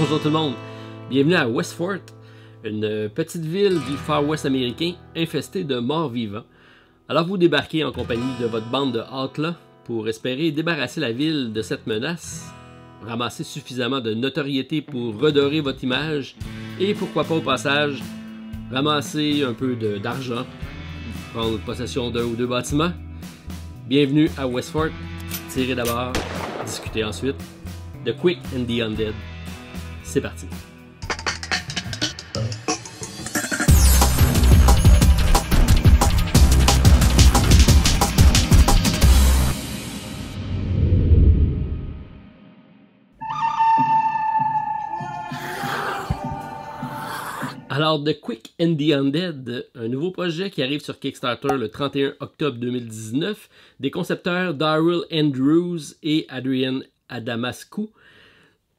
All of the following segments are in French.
Bonjour tout le monde, bienvenue à Westfort, une petite ville du Far West américain infestée de morts vivants. Alors vous débarquez en compagnie de votre bande de hâte-là pour espérer débarrasser la ville de cette menace, ramasser suffisamment de notoriété pour redorer votre image et pourquoi pas au passage ramasser un peu d'argent, prendre possession d'un ou deux bâtiments. Bienvenue à Westfort, tirez d'abord, discutez ensuite. The Quick and the Undead c'est parti. Alors, The Quick and the Undead, un nouveau projet qui arrive sur Kickstarter le 31 octobre 2019, des concepteurs Daryl Andrews et Adrian Adamascu,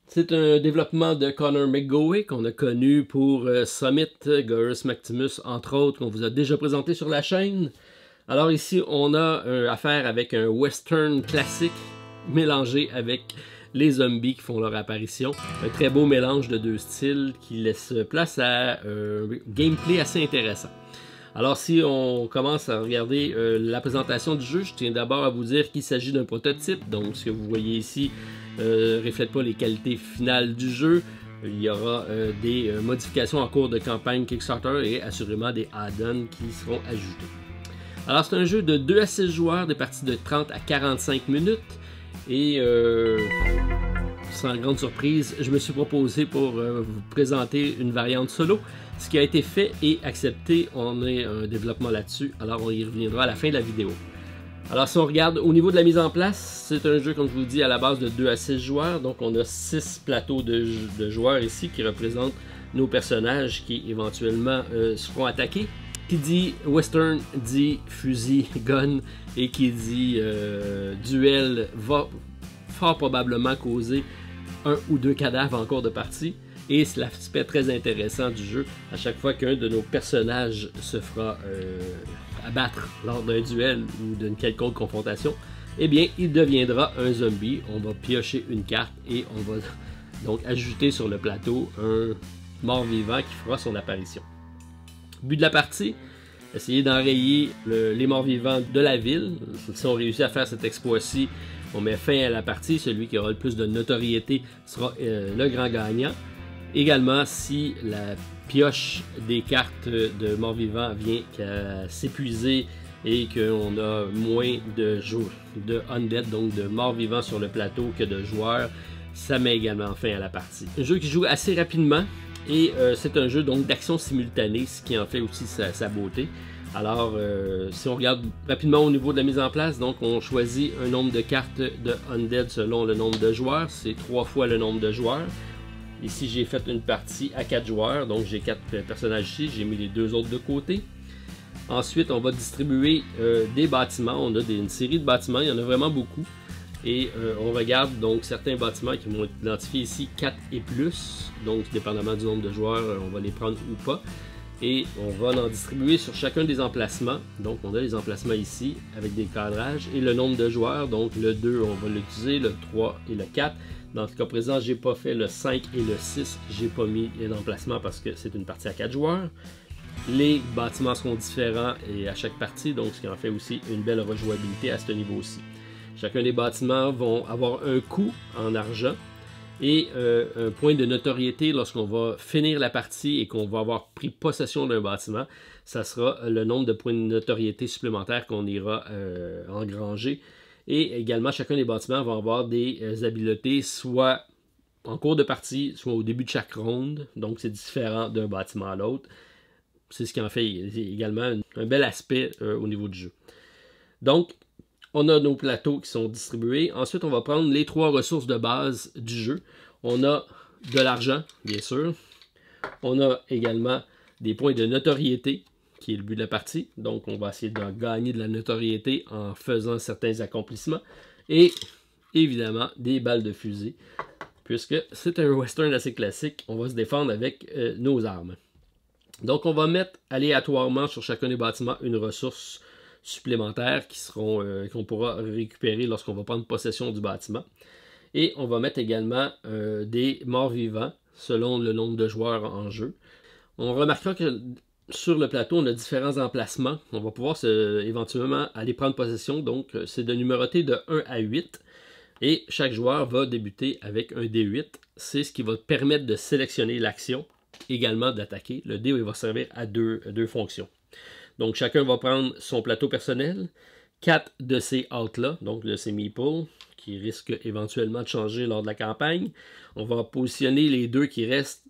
c'est un développement de Connor McGoway qu'on a connu pour euh, Summit, Gaius Maximus, entre autres, qu'on vous a déjà présenté sur la chaîne. Alors ici, on a affaire avec un western classique mélangé avec les zombies qui font leur apparition. Un très beau mélange de deux styles qui laisse place à un gameplay assez intéressant. Alors si on commence à regarder euh, la présentation du jeu, je tiens d'abord à vous dire qu'il s'agit d'un prototype, donc ce que vous voyez ici ne euh, reflète pas les qualités finales du jeu. Il y aura euh, des euh, modifications en cours de campagne Kickstarter et assurément des add-ons qui seront ajoutés. Alors c'est un jeu de 2 à 6 joueurs, des parties de 30 à 45 minutes. Et sans grande surprise, je me suis proposé pour vous présenter une variante solo. Ce qui a été fait et accepté, on est un développement là-dessus, alors on y reviendra à la fin de la vidéo. Alors si on regarde au niveau de la mise en place, c'est un jeu comme je vous dis à la base de 2 à 6 joueurs. Donc on a 6 plateaux de, joueurs ici qui représentent nos personnages qui éventuellement euh, seront attaqués. Qui dit western dit fusil, gun et qui dit euh, duel va fort probablement causer un ou deux cadavres en cours de partie et c'est l'aspect très intéressant du jeu. À chaque fois qu'un de nos personnages se fera euh, abattre lors d'un duel ou d'une quelconque confrontation, eh bien, il deviendra un zombie. On va piocher une carte et on va donc ajouter sur le plateau un mort-vivant qui fera son apparition. But de la partie, essayer d'enrayer les morts-vivants de la ville. Si on réussit à faire cet exploit-ci, on met fin à la partie. Celui qui aura le plus de notoriété sera euh, le grand gagnant. Également, si la pioche des cartes de mort vivants vient s'épuiser et qu'on a moins de joueurs, de undead, donc de morts-vivants sur le plateau que de joueurs, ça met également fin à la partie. Un jeu qui joue assez rapidement et euh, c'est un jeu donc d'action simultanée, ce qui en fait aussi sa, beauté. Alors, euh, si on regarde rapidement au niveau de la mise en place, donc on choisit un nombre de cartes de Undead selon le nombre de joueurs, c'est trois fois le nombre de joueurs. Ici, j'ai fait une partie à 4 joueurs, donc j'ai quatre euh, personnages ici, j'ai mis les deux autres de côté. Ensuite, on va distribuer euh, des bâtiments. On a une série de bâtiments, il y en a vraiment beaucoup. Et euh, on regarde donc certains bâtiments qui vont être identifiés ici 4 et plus. Donc, dépendamment du nombre de joueurs, on va les prendre ou pas et on va en distribuer sur chacun des emplacements. Donc on a les emplacements ici avec des cadrages et le nombre de joueurs. Donc le 2, on va l'utiliser, le 3 et le 4. Dans le cas présent, j'ai pas fait le 5 et le 6. J'ai pas mis emplacements parce que c'est une partie à 4 joueurs. Les bâtiments seront différents et à chaque partie, donc ce qui en fait aussi une belle rejouabilité à ce niveau-ci. Chacun des bâtiments vont avoir un coût en argent et un euh, euh, point de notoriété lorsqu'on va finir la partie et qu'on va avoir pris possession d'un bâtiment, ça sera euh, le nombre de points de notoriété supplémentaires qu'on ira engranger. Et également, chacun des bâtiments va avoir des habiletés, soit en cours de partie, soit au début de chaque ronde. Donc, c'est différent d'un bâtiment à l'autre. C'est ce qui en fait également un bel aspect au niveau du jeu. Donc, on a nos plateaux qui sont distribués. Ensuite, on va prendre les trois ressources de base du jeu. On a de l'argent, bien sûr. On a également des points de notoriété, qui est le but de la partie. Donc, on va essayer de gagner de la notoriété en faisant certains accomplissements. Et évidemment, des balles de fusée. puisque c'est un western assez classique. On va se défendre avec euh, nos armes. Donc, on va mettre aléatoirement sur chacun des bâtiments une ressource supplémentaires qui seront euh, qu'on pourra récupérer lorsqu'on va prendre possession du bâtiment. Et on va mettre également euh, des morts vivants selon le nombre de joueurs en jeu. On remarquera que sur le plateau, on a différents emplacements. On va pouvoir se, éventuellement aller prendre possession. Donc, euh, c'est de numéroter de 1 à 8. Et chaque joueur va débuter avec un D8. C'est ce qui va permettre de sélectionner l'action, également d'attaquer. Le d va servir à deux fonctions. Donc, chacun va prendre son plateau personnel, quatre de ces alts-là, donc de ces meeples, qui risquent éventuellement de changer lors de la campagne. On va positionner les deux qui restent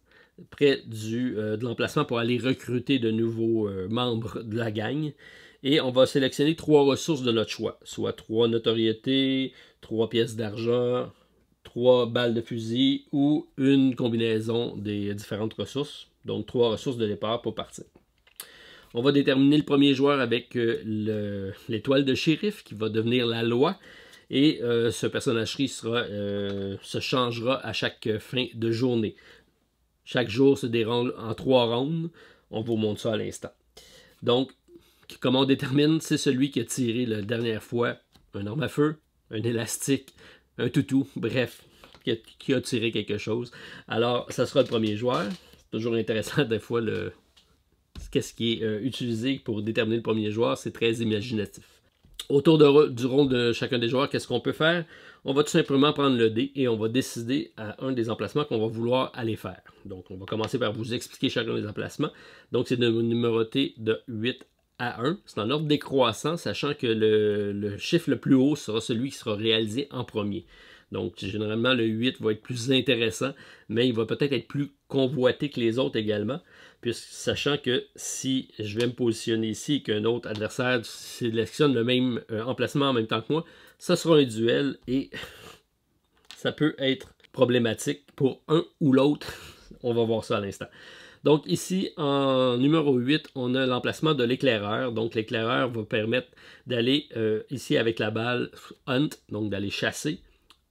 près du, euh, de l'emplacement pour aller recruter de nouveaux euh, membres de la gang. Et on va sélectionner trois ressources de notre choix, soit trois notoriétés, trois pièces d'argent, trois balles de fusil ou une combinaison des euh, différentes ressources. Donc trois ressources de départ pour partir. On va déterminer le premier joueur avec euh, l'étoile de shérif qui va devenir la loi. Et euh, ce personnage sera, euh, se changera à chaque fin de journée. Chaque jour se déroule en trois rounds. On vous montre ça à l'instant. Donc, comment on détermine C'est celui qui a tiré la dernière fois un arme à feu, un élastique, un toutou, bref, qui a, qui a tiré quelque chose. Alors, ça sera le premier joueur. C'est toujours intéressant des fois le, qu'est-ce qui est euh, utilisé pour déterminer le premier joueur, c'est très imaginatif. Autour du rôle de chacun des joueurs, qu'est-ce qu'on peut faire On va tout simplement prendre le dé et on va décider à un des emplacements qu'on va vouloir aller faire. Donc, on va commencer par vous expliquer chacun des emplacements. Donc, c'est de numéroter de 8 à 1. C'est en ordre décroissant, sachant que le, le, chiffre le plus haut sera celui qui sera réalisé en premier. Donc, généralement, le 8 va être plus intéressant, mais il va peut-être être plus convoité que les autres également puisque sachant que si je vais me positionner ici et qu'un autre adversaire sélectionne le même euh, emplacement en même temps que moi, ça sera un duel et ça peut être problématique pour un ou l'autre. On va voir ça à l'instant. Donc ici, en numéro 8, on a l'emplacement de l'éclaireur. Donc l'éclaireur va permettre d'aller euh, ici avec la balle hunt, donc d'aller chasser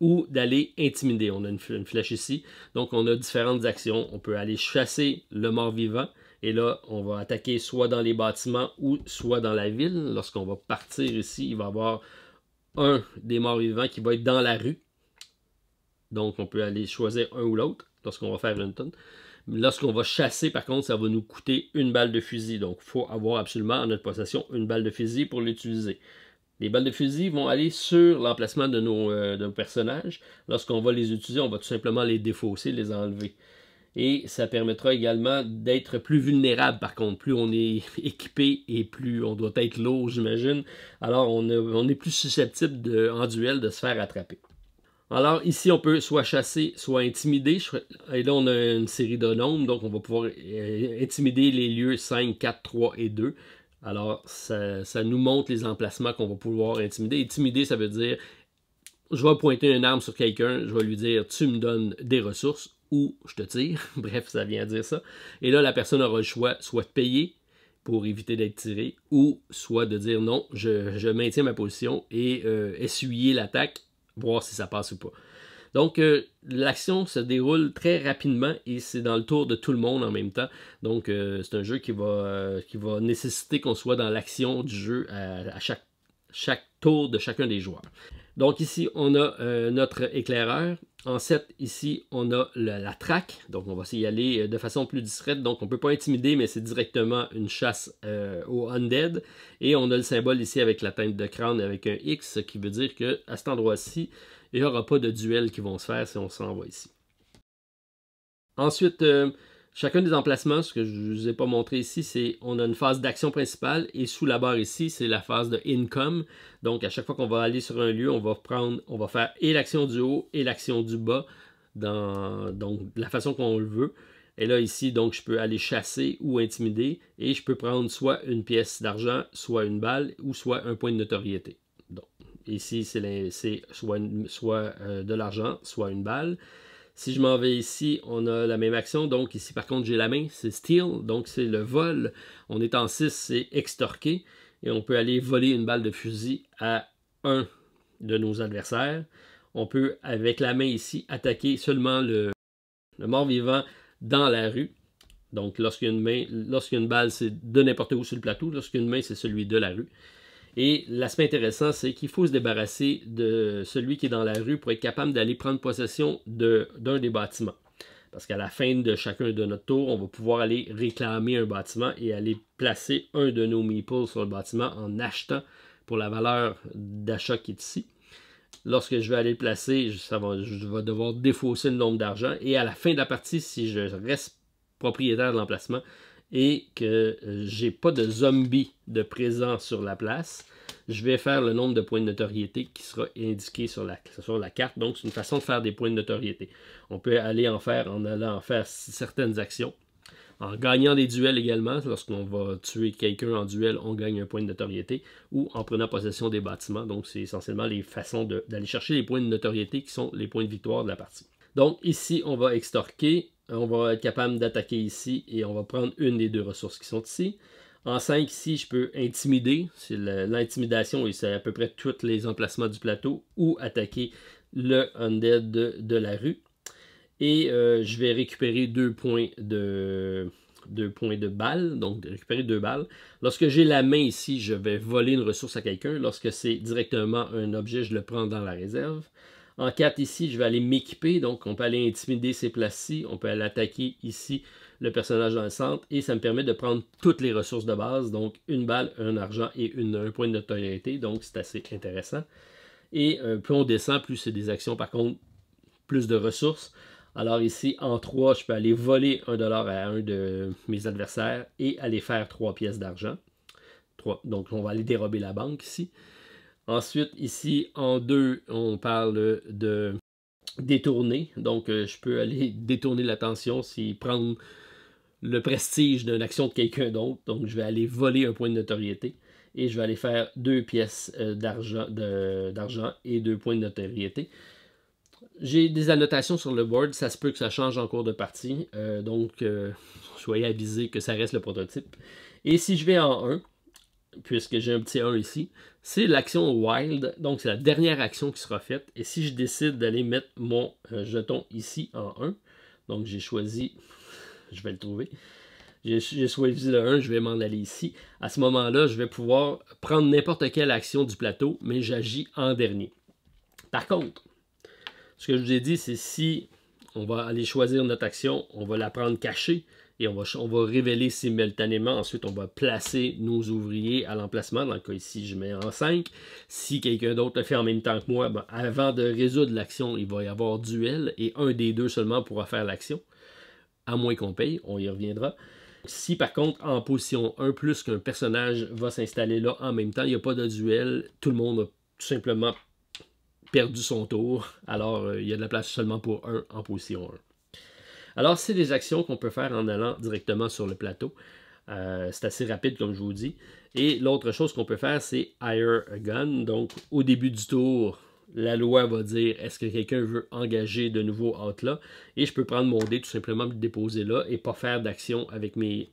ou d'aller intimider. On a une, flèche ici, donc on a différentes actions. On peut aller chasser le mort-vivant, et là, on va attaquer soit dans les bâtiments ou soit dans la ville. Lorsqu'on va partir ici, il va y avoir un des morts-vivants qui va être dans la rue. Donc, on peut aller choisir un ou l'autre lorsqu'on va faire une tonne. Lorsqu'on va chasser, par contre, ça va nous coûter une balle de fusil. Donc, il faut avoir absolument en notre possession une balle de fusil pour l'utiliser. Les balles de fusil vont aller sur l'emplacement euh, de, nos, personnages. Lorsqu'on va les utiliser, on va tout simplement les défausser, les enlever. Et ça permettra également d'être plus vulnérable, par contre. Plus on est équipé et plus on doit être lourd, j'imagine. Alors, on, est plus susceptible de, en duel de se faire attraper. Alors ici, on peut soit chasser, soit intimider. Et là, on a une série de nombres, donc on va pouvoir euh, intimider les lieux 5, 4, 3 et 2. Alors, ça, nous montre les emplacements qu'on va pouvoir intimider. Intimider, ça veut dire, je vais pointer une arme sur quelqu'un, je vais lui dire, tu me donnes des ressources ou je te tire. Bref, ça vient dire ça. Et là, la personne aura le choix soit de payer pour éviter d'être tiré, ou soit de dire non, je, maintiens ma position et euh, essuyer l'attaque, voir si ça passe ou pas. Donc, euh, l'action se déroule très rapidement et c'est dans le tour de tout le monde en même temps. Donc, euh, c'est un jeu euh, qui va, nécessiter qu'on soit dans l'action du jeu à, chaque, tour de chacun des joueurs. Donc, ici, on a notre éclaireur. En 7, ici, on a la traque. Donc, on va s'y aller de façon plus discrète. Donc, on ne peut pas intimider, mais c'est directement une chasse au undead. Et on a le symbole ici avec la teinte de crâne avec un X, qui veut dire que à cet endroit-ci, il n'y aura pas de duels qui vont se faire si on s'en va ici. Ensuite, euh, chacun des emplacements, ce que je ne vous ai pas montré ici, c'est on a une phase d'action principale et sous la barre ici, c'est la phase de income. Donc à chaque fois qu'on va aller sur un lieu, on va prendre, on va faire et l'action du haut et l'action du bas dans donc, la façon qu'on le veut. Et là, ici, donc, je peux aller chasser ou intimider et je peux prendre soit une pièce d'argent, soit une balle ou soit un point de notoriété. Ici, c'est soit, euh, de l'argent, soit une balle. Si je m'en vais ici, on a la même action. Donc ici, par contre, j'ai la main, c'est steal. Donc c'est le vol. On est en 6, c'est extorquer. Et on peut aller voler une balle de fusil à un de nos adversaires. On peut, avec la main ici, attaquer seulement le, le mort-vivant dans la rue. Donc lorsqu'une main, une balle, c'est de n'importe où sur le plateau. Lorsqu'une main, c'est celui de la rue. Et l'aspect intéressant, c'est qu'il faut se débarrasser de celui qui est dans la rue pour être capable d'aller prendre possession d'un des bâtiments. Parce qu'à la fin de chacun de notre tour, on va pouvoir aller réclamer un bâtiment et aller placer un de nos meeples sur le bâtiment en achetant pour la valeur d'achat qui est ici. Lorsque je vais aller le placer, ça je vais devoir défausser le nombre d'argent. Et à la fin de la partie, si je reste propriétaire de l'emplacement, et que euh, j'ai pas de zombies de présent sur la place, je vais faire le nombre de points de notoriété qui sera indiqué sur la, sur la carte. Donc, c'est une façon de faire des points de notoriété. On peut aller en faire en allant faire certaines actions. En gagnant des duels également, lorsqu'on va tuer quelqu'un en duel, on gagne un point de notoriété, ou en prenant possession des bâtiments. Donc, c'est essentiellement les façons d'aller chercher les points de notoriété qui sont les points de victoire de la partie. Donc, ici, on va extorquer euh, on va être capable d'attaquer ici et on va prendre une des deux ressources qui sont ici. En 5, ici, je peux intimider. C'est l'intimidation et c'est à peu près tous les emplacements du plateau ou attaquer le undead de, la rue. Et euh, je vais récupérer deux points de, deux points de donc récupérer deux balles. Lorsque j'ai la main ici, je vais voler une ressource à quelqu'un. Lorsque c'est directement un objet, je le prends dans la réserve. En 4 ici, je vais aller m'équiper, donc on peut aller intimider ces places-ci, on peut aller attaquer ici le personnage dans le centre, et ça me permet de prendre toutes les ressources de base, donc une balle, un argent et une, un point de notoriété, donc c'est assez intéressant. Et euh, plus on descend, plus c'est des actions, par contre, plus de ressources. Alors ici, en 3, je peux aller voler un dollar à un de mes adversaires et aller faire 3 pièces d'argent. Donc on va aller dérober la banque ici. Ensuite, ici, en deux, on parle de détourner. Donc, euh, je peux aller détourner l'attention, si prendre le prestige d'une action de quelqu'un d'autre. Donc, je vais aller voler un point de notoriété et je vais aller faire deux pièces euh, d'argent et deux points de notoriété. J'ai des annotations sur le board, ça se peut que ça change en cours de partie, euh, donc soyez avisés que ça reste le prototype. Et si je vais en un, puisque j'ai un petit 1 ici, c'est l'action wild, donc c'est la dernière action qui sera faite. Et si je décide d'aller mettre mon euh, jeton ici en 1, donc j'ai choisi, je vais le trouver, j'ai choisi le 1, je vais m'en aller ici. À ce moment-là, je vais pouvoir prendre n'importe quelle action du plateau, mais j'agis en dernier. Par contre, ce que je vous ai dit, c'est si on va aller choisir notre action, on va la prendre cachée et on va, on va révéler simultanément. Ensuite, on va placer nos ouvriers à l'emplacement. Dans le cas ici, je mets en 5. Si quelqu'un d'autre le fait en même temps que moi, ben, avant de résoudre l'action, il va y avoir duel et un des deux seulement pourra faire l'action. À moins qu'on paye, on y reviendra. Si par contre, en position 1, plus qu'un personnage va s'installer là en même temps, il n'y a pas de duel, tout le monde a tout simplement perdu son tour. Alors, euh, il y a de la place seulement pour un en position 1. Alors, c'est des actions qu'on peut faire en allant directement sur le plateau. Euh, c'est assez rapide, comme je vous dis. Et l'autre chose qu'on peut faire, c'est hire a gun. Donc, au début du tour, la loi va dire est-ce que quelqu'un veut engager de nouveaux là Et je peux prendre mon dé tout simplement, le déposer là et pas faire d'action avec mes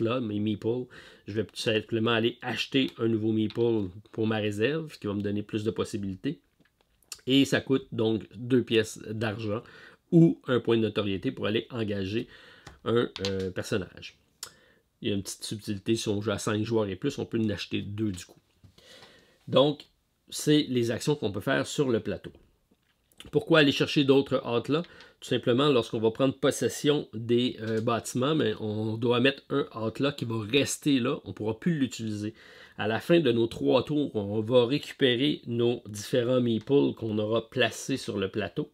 là mes meeples. Je vais tout simplement aller acheter un nouveau meeple pour ma réserve, ce qui va me donner plus de possibilités. Et ça coûte donc deux pièces d'argent ou un point de notoriété pour aller engager un euh, personnage. Il y a une petite subtilité, si on joue à 5 joueurs et plus, on peut en acheter 2 du coup. Donc, c'est les actions qu'on peut faire sur le plateau. Pourquoi aller chercher d'autres hâtes là Tout simplement, lorsqu'on va prendre possession des euh, bâtiments, mais on doit mettre un hâte là qui va rester là, on ne pourra plus l'utiliser. À la fin de nos trois tours, on va récupérer nos différents meeples qu'on aura placés sur le plateau.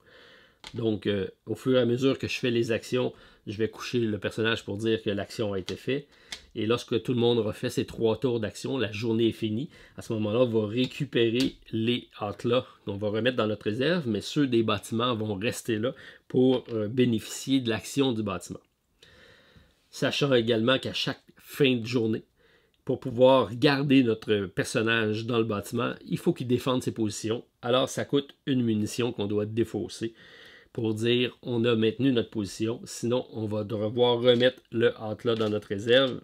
Donc, euh, au fur et à mesure que je fais les actions, je vais coucher le personnage pour dire que l'action a été faite. Et lorsque tout le monde refait ses trois tours d'action, la journée est finie. À ce moment-là, on va récupérer les atlas qu'on va remettre dans notre réserve, mais ceux des bâtiments vont rester là pour euh, bénéficier de l'action du bâtiment. Sachant également qu'à chaque fin de journée, pour pouvoir garder notre personnage dans le bâtiment, il faut qu'il défende ses positions. Alors ça coûte une munition qu'on doit défausser pour dire on a maintenu notre position. Sinon, on va devoir remettre le là dans notre réserve.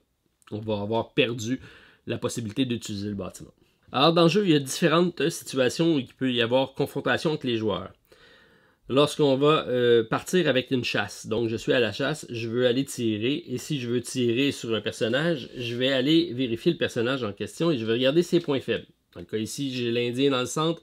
On va avoir perdu la possibilité d'utiliser le bâtiment. Alors, dans le jeu, il y a différentes situations où il peut y avoir confrontation avec les joueurs. Lorsqu'on va euh, partir avec une chasse, donc je suis à la chasse, je veux aller tirer, et si je veux tirer sur un personnage, je vais aller vérifier le personnage en question et je vais regarder ses points faibles. Dans le cas ici, j'ai l'Indien dans le centre,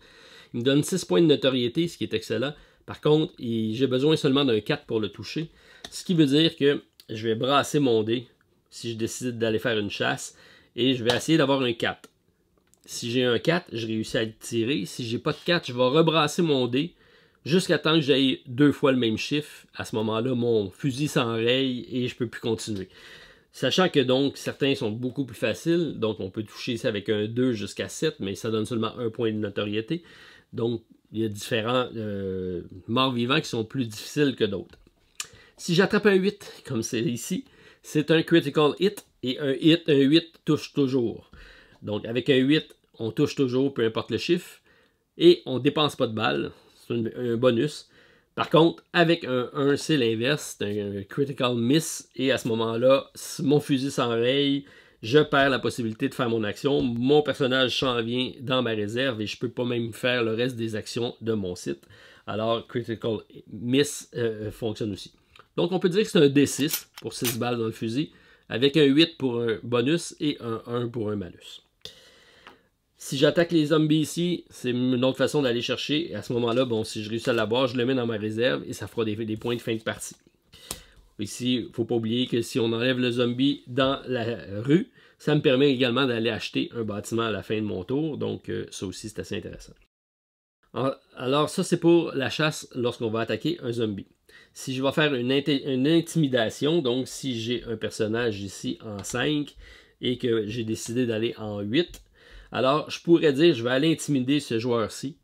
il me donne 6 points de notoriété, ce qui est excellent. Par contre, j'ai besoin seulement d'un 4 pour le toucher. Ce qui veut dire que je vais brasser mon dé si je décide d'aller faire une chasse et je vais essayer d'avoir un 4. Si j'ai un 4, je réussis à le tirer. Si j'ai pas de 4, je vais rebrasser mon dé jusqu'à temps que j'aille deux fois le même chiffre. À ce moment-là, mon fusil s'enraye et je peux plus continuer. Sachant que donc certains sont beaucoup plus faciles, donc on peut toucher ça avec un 2 jusqu'à 7, mais ça donne seulement un point de notoriété. Donc il y a différents euh, morts vivants qui sont plus difficiles que d'autres. Si j'attrape un 8, comme c'est ici, c'est un critical hit et un hit, un 8 touche toujours. Donc avec un 8, on touche toujours, peu importe le chiffre, et on ne dépense pas de balles. C'est un, bonus. Par contre, avec un 1, c'est l'inverse, c'est un critical miss, et à ce moment-là, mon fusil s'enraye, je perds la possibilité de faire mon action, mon personnage s'en vient dans ma réserve et je ne peux pas même faire le reste des actions de mon site. Alors, Critical Miss euh, fonctionne aussi. Donc, on peut dire que c'est un D6 pour 6 balles dans le fusil, avec un 8 pour un bonus et un 1 pour un malus. Si j'attaque les zombies ici, c'est une autre façon d'aller chercher. Et à ce moment-là, bon, si je réussis à l'avoir, je le mets dans ma réserve et ça fera des points de fin de partie. Ici, il ne faut pas oublier que si on enlève le zombie dans la rue, ça me permet également d'aller acheter un bâtiment à la fin de mon tour. Donc, euh, ça aussi, c'est assez intéressant. Alors, ça, c'est pour la chasse lorsqu'on va attaquer un zombie. Si je vais faire une, intimidation, donc si j'ai un personnage ici en 5 et que j'ai décidé d'aller en 8, alors je pourrais dire je vais aller intimider ce joueur-ci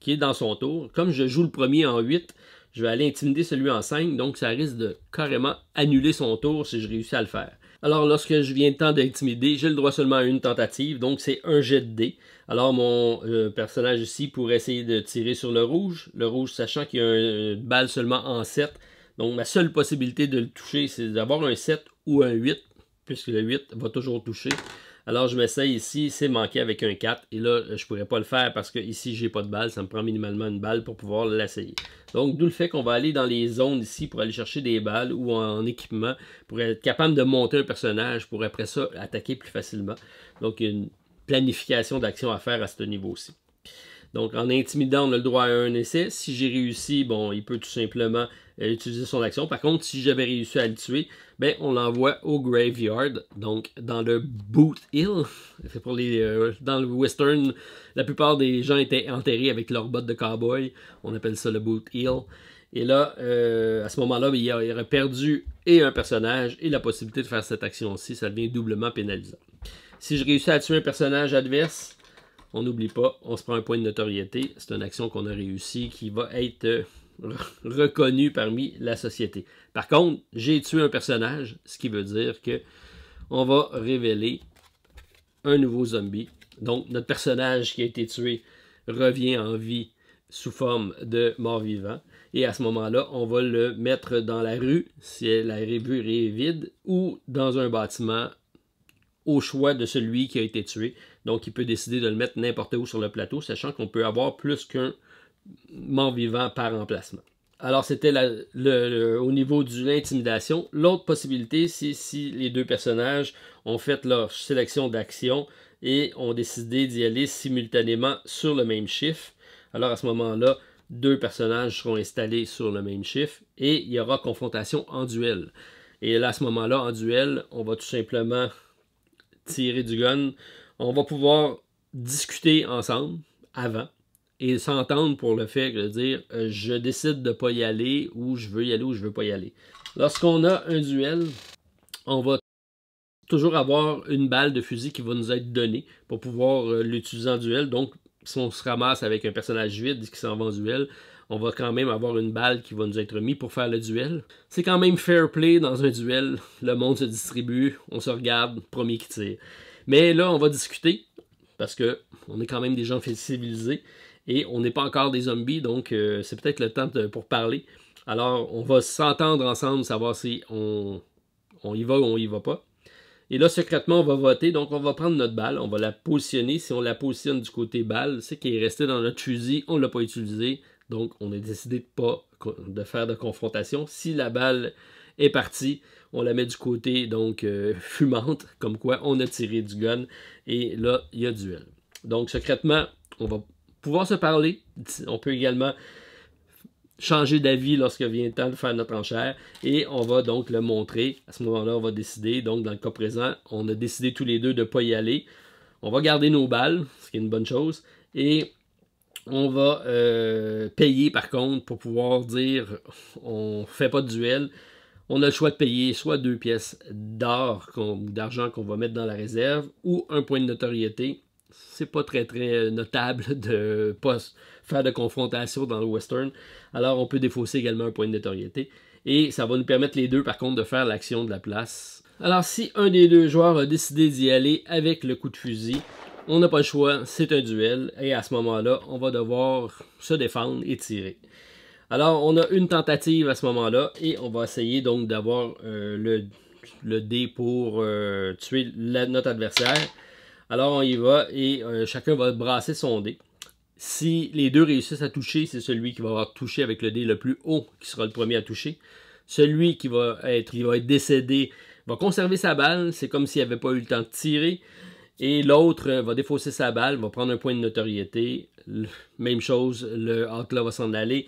qui est dans son tour. Comme je joue le premier en 8, je vais aller intimider celui en 5, donc ça risque de carrément annuler son tour si je réussis à le faire. Alors lorsque je viens de temps d'intimider, j'ai le droit seulement à une tentative, donc c'est un jet de dés. Alors mon euh, personnage ici pourrait essayer de tirer sur le rouge, le rouge sachant qu'il y a une balle seulement en 7, donc ma seule possibilité de le toucher c'est d'avoir un 7 ou un 8, puisque le 8 va toujours toucher. Alors, je m'essaye ici, c'est manqué avec un 4. Et là, je pourrais pas le faire parce que ici, j'ai pas de balle. Ça me prend minimalement une balle pour pouvoir l'essayer. Donc, d'où le fait qu'on va aller dans les zones ici pour aller chercher des balles ou en, équipement pour être capable de monter un personnage pour après ça attaquer plus facilement. Donc, une planification d'action à faire à ce niveau-ci. Donc, en intimidant, on a le droit à un essai. Si j'ai réussi, bon, il peut tout simplement euh, utiliser son action. Par contre, si j'avais réussi à le tuer, ben, on l'envoie au graveyard, donc dans le boot hill. C'est pour les, euh, dans le western, la plupart des gens étaient enterrés avec leurs bottes de cowboy. On appelle ça le boot hill. Et là, euh, à ce moment-là, ben, il aurait perdu et un personnage et la possibilité de faire cette action-ci. Ça devient doublement pénalisant. Si je réussis à tuer un personnage adverse, on n'oublie pas, on se prend un point de notoriété. C'est une action qu'on a réussi qui va être euh, reconnue parmi la société. Par contre, j'ai tué un personnage, ce qui veut dire que on va révéler un nouveau zombie. Donc, notre personnage qui a été tué revient en vie sous forme de mort-vivant. Et à ce moment-là, on va le mettre dans la rue, si la rue est vide, ou dans un bâtiment au choix de celui qui a été tué. Donc, il peut décider de le mettre n'importe où sur le plateau, sachant qu'on peut avoir plus qu'un mort vivant par emplacement. Alors, c'était au niveau de l'intimidation. L'autre possibilité, c'est si les deux personnages ont fait leur sélection d'action et ont décidé d'y aller simultanément sur le même chiffre. Alors, à ce moment-là, deux personnages seront installés sur le même chiffre et il y aura confrontation en duel. Et là, à ce moment-là, en duel, on va tout simplement tirer du gun, on va pouvoir discuter ensemble avant et s'entendre pour le fait de dire euh, je décide de pas y aller ou je veux y aller ou je veux pas y aller. Lorsqu'on a un duel, on va toujours avoir une balle de fusil qui va nous être donnée pour pouvoir euh, l'utiliser en duel. Donc si on se ramasse avec un personnage vide qui s'en va en duel, on va quand même avoir une balle qui va nous être mise pour faire le duel. C'est quand même fair play dans un duel. Le monde se distribue, on se regarde, premier qui tire. Mais là, on va discuter parce que on est quand même des gens civilisés et on n'est pas encore des zombies, donc euh, c'est peut-être le temps pour parler. Alors, on va s'entendre ensemble, savoir si on, on y va ou on y va pas. Et là, secrètement, on va voter. Donc, on va prendre notre balle. On va la positionner. Si on la positionne du côté balle, c'est qu'elle est restée dans notre fusil. On ne l'a pas utilisé. Donc, on a décidé de pas de faire de confrontation. Si la balle est partie, on la met du côté donc euh, fumante, comme quoi on a tiré du gun. Et là, il y a duel. Donc, secrètement, on va pouvoir se parler. On peut également changer d'avis lorsque vient le temps de faire notre enchère et on va donc le montrer. À ce moment-là, on va décider. Donc, dans le cas présent, on a décidé tous les deux de ne pas y aller. On va garder nos balles, ce qui est une bonne chose, et on va euh, payer par contre pour pouvoir dire on fait pas de duel. On a le choix de payer soit deux pièces d'or ou d'argent qu'on va mettre dans la réserve ou un point de notoriété c'est pas très très notable de pas faire de confrontation dans le western. Alors on peut défausser également un point de notoriété. Et ça va nous permettre les deux par contre de faire l'action de la place. Alors si un des deux joueurs a décidé d'y aller avec le coup de fusil, on n'a pas le choix, c'est un duel. Et à ce moment-là, on va devoir se défendre et tirer. Alors on a une tentative à ce moment-là et on va essayer donc d'avoir euh, le, le, dé pour euh, tuer notre adversaire. Alors on y va et euh, chacun va brasser son dé. Si les deux réussissent à toucher, c'est celui qui va avoir touché avec le dé le plus haut qui sera le premier à toucher. Celui qui va être, qui va être décédé va conserver sa balle, c'est comme s'il n'avait pas eu le temps de tirer. Et l'autre euh, va défausser sa balle, va prendre un point de notoriété. Même chose, le hâte-là va s'en aller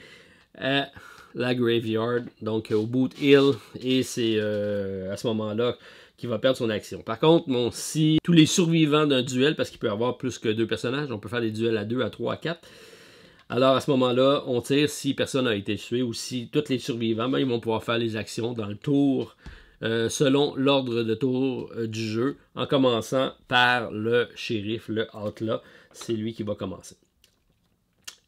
à la Graveyard, donc au Boot Hill. Et c'est euh, à ce moment-là qui va perdre son action. Par contre, si tous les survivants d'un duel, parce qu'il peut y avoir plus que deux personnages, on peut faire des duels à deux, à trois, à quatre. Alors à ce moment-là, on tire si personne n'a été tué ou si tous les survivants, ben, ils vont pouvoir faire les actions dans le tour euh, selon l'ordre de tour euh, du jeu, en commençant par le shérif, le outlaw. C'est lui qui va commencer.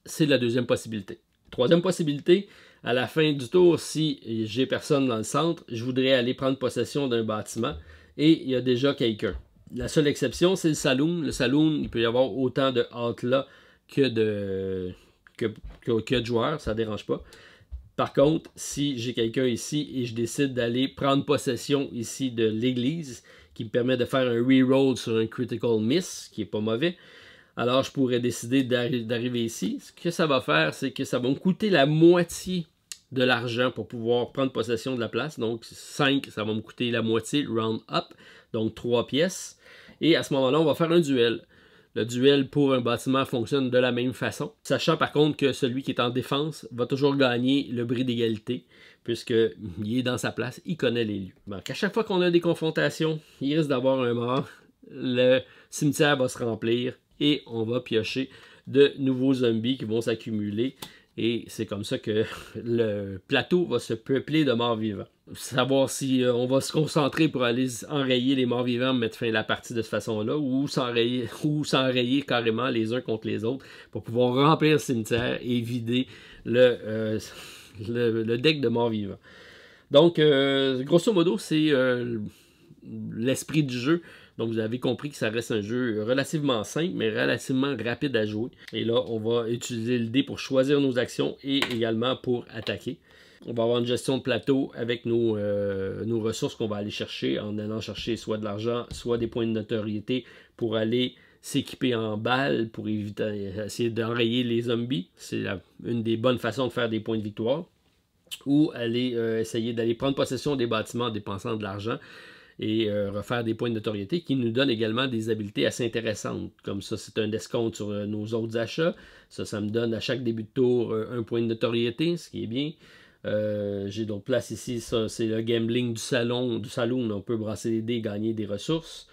C'est la deuxième possibilité. Troisième possibilité, à la fin du tour, si j'ai personne dans le centre, je voudrais aller prendre possession d'un bâtiment et il y a déjà quelqu'un. La seule exception, c'est le saloon. Le saloon, il peut y avoir autant de là que de, que, que, de joueurs, ça ne dérange pas. Par contre, si j'ai quelqu'un ici et je décide d'aller prendre possession ici de l'église, qui me permet de faire un reroll sur un critical miss, qui n'est pas mauvais, alors, je pourrais décider d'arriver ici. Ce que ça va faire, c'est que ça va me coûter la moitié de l'argent pour pouvoir prendre possession de la place. Donc 5, ça va me coûter la moitié, round up, donc 3 pièces. Et à ce moment-là, on va faire un duel. Le duel pour un bâtiment fonctionne de la même façon, sachant par contre que celui qui est en défense va toujours gagner le bris d'égalité, puisqu'il est dans sa place, il connaît l'élu. Donc à chaque fois qu'on a des confrontations, il risque d'avoir un mort, le cimetière va se remplir, et on va piocher de nouveaux zombies qui vont s'accumuler. Et c'est comme ça que le plateau va se peupler de morts vivants. Savoir si euh, on va se concentrer pour aller enrayer les morts vivants, mettre fin à la partie de cette façon-là, ou s'enrayer, carrément les uns contre les autres pour pouvoir remplir le cimetière et vider le, euh, deck de morts vivants. Donc, euh, grosso modo, c'est l'esprit du jeu. Donc vous avez compris que ça reste un jeu relativement simple, mais relativement rapide à jouer. Et là, on va utiliser le dé pour choisir nos actions et également pour attaquer. On va avoir une gestion de plateau avec nos, euh, ressources qu'on va aller chercher en allant chercher soit de l'argent, soit des points de notoriété pour aller s'équiper en balles pour éviter, euh, essayer d'enrayer les zombies. C'est une des bonnes façons de faire des points de victoire. Ou aller euh, essayer d'aller prendre possession des bâtiments en dépensant de l'argent et euh, refaire des points de notoriété qui nous donne également des habiletés assez intéressantes. Comme ça, c'est un escompte sur euh, nos autres achats. Ça, ça me donne à chaque début de tour euh, un point de notoriété, ce qui est bien. J'ai donc place ici, ça c'est le gambling du salon, du salon, on peut brasser des dés, gagner des ressources.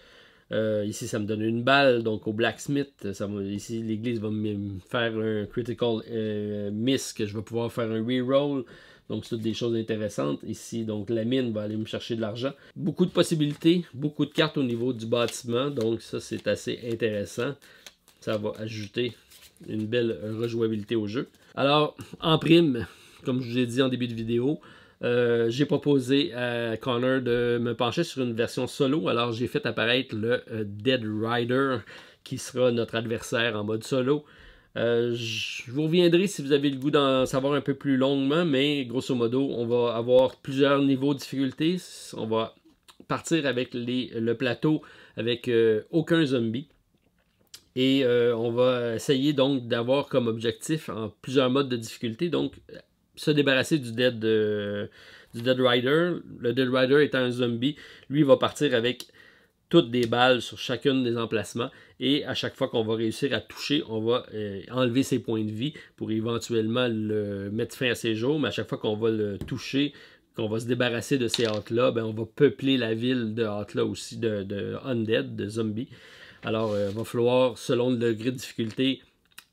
ici, ça me donne une balle, donc au blacksmith, ça ici l'église va me faire un critical miss que je vais pouvoir faire un reroll. Donc, c'est toutes des choses intéressantes. Ici, donc, la mine va aller me chercher de l'argent. Beaucoup de possibilités, beaucoup de cartes au niveau du bâtiment. Donc, ça, c'est assez intéressant. Ça va ajouter une belle rejouabilité au jeu. Alors, en prime, comme je vous ai dit en début de vidéo, euh, j'ai proposé à Connor de me pencher sur une version solo. Alors, j'ai fait apparaître le euh, Dead Rider, qui sera notre adversaire en mode solo. Euh, je vous reviendrai si vous avez le goût d'en savoir un peu plus longuement, mais grosso modo, on va avoir plusieurs niveaux de difficulté. On va partir avec le plateau avec euh, aucun zombie. Et euh, on va essayer donc d'avoir comme objectif en plusieurs modes de difficulté, donc se débarrasser du Dead, du dead Rider. Le Dead Rider étant un zombie, lui va partir avec toutes des balles sur chacune des emplacements. Et à chaque fois qu'on va réussir à toucher, on va euh, enlever ses points de vie pour éventuellement le mettre fin à ses jours. Mais à chaque fois qu'on va le toucher, qu'on va se débarrasser de ces hâtes-là, ben, on va peupler la ville de hâtes-là aussi, de, de, undead, de zombies. Alors, il euh, va falloir, selon le degré de difficulté,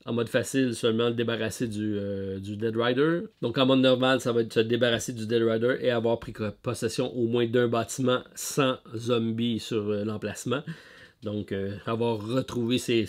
en mode facile, seulement le débarrasser euh, du, Dead Rider. Donc en mode normal, ça va être se débarrasser du Dead Rider et avoir pris possession au moins d'un bâtiment sans zombies sur euh, l'emplacement. Donc euh, avoir retrouvé ses,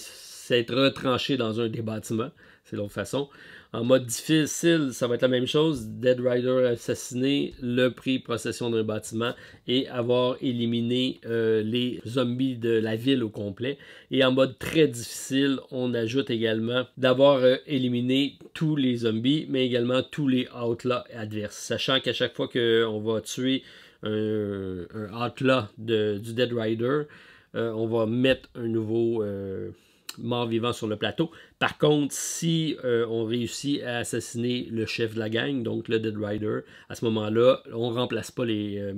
être retranché dans un des bâtiments. C'est l'autre façon. En mode difficile, ça va être la même chose. Dead Rider assassiné, le prix procession d'un bâtiment et avoir éliminé euh, les zombies de la ville au complet. Et en mode très difficile, on ajoute également d'avoir euh, éliminé tous les zombies, mais également tous les outlaws adverses. Sachant qu'à chaque fois qu'on va tuer un, outlaw de, du Dead Rider, euh, on va mettre un nouveau, mort vivant sur le plateau. Par contre, si euh, on réussit à assassiner le chef de la gang, donc le Dead Rider, à ce moment-là, on remplace pas les euh,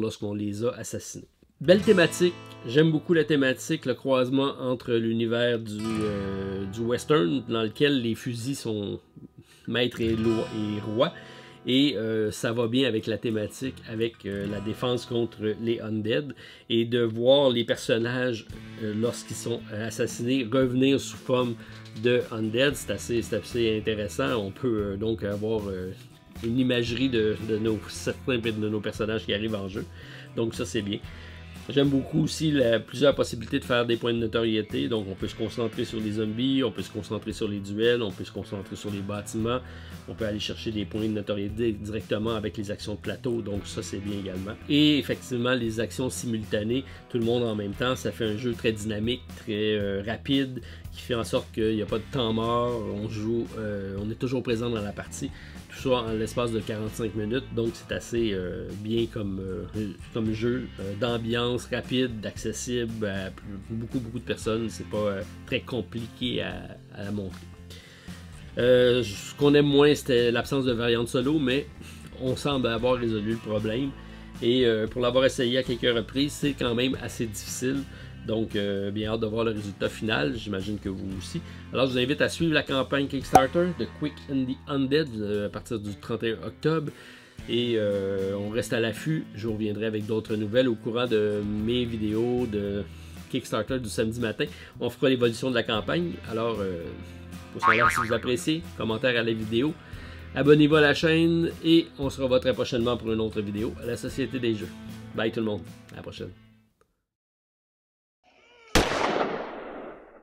lorsqu'on les a assassinés. Belle thématique, j'aime beaucoup la thématique, le croisement entre l'univers du, euh, western, dans lequel les fusils sont maîtres et, et roi, et euh, ça va bien avec la thématique, avec euh, la défense contre les undead. Et de voir les personnages, euh, lorsqu'ils sont assassinés, revenir sous forme de undead, c'est assez, assez, intéressant. On peut donc avoir une imagerie de, de, nos, certains de nos personnages qui arrivent en jeu. Donc ça, c'est bien. J'aime beaucoup aussi la, plusieurs possibilités de faire des points de notoriété. Donc, on peut se concentrer sur les zombies, on peut se concentrer sur les duels, on peut se concentrer sur les bâtiments. On peut aller chercher des points de notoriété directement avec les actions de plateau. Donc, ça, c'est bien également. Et effectivement, les actions simultanées, tout le monde en même temps, ça fait un jeu très dynamique, très euh, rapide, qui fait en sorte qu'il n'y a pas de temps mort. On joue, euh, on est toujours présent dans la partie soit en l'espace de 45 minutes, donc c'est assez euh, bien comme, euh, comme jeu euh, d'ambiance rapide, accessible à beaucoup beaucoup de personnes. C'est pas très compliqué à, montrer. ce qu'on aime moins, c'était l'absence de variante solo, mais on semble avoir résolu le problème. Et pour l'avoir essayé à quelques reprises, c'est quand même assez difficile. Donc, euh, bien hâte de voir le résultat final. J'imagine que vous aussi. Alors, je vous invite à suivre la campagne Kickstarter de Quick and the Undead euh, à partir du 31 octobre. Et euh, on reste à l'affût. Je reviendrai avec d'autres nouvelles au courant de mes vidéos de Kickstarter du samedi matin. On fera l'évolution de la campagne. Alors, pour savoir si vous appréciez, commentaire à la vidéo. Abonnez-vous à la chaîne et on se revoit très prochainement pour une autre vidéo à la Société des Jeux. Bye tout le monde, à la prochaine.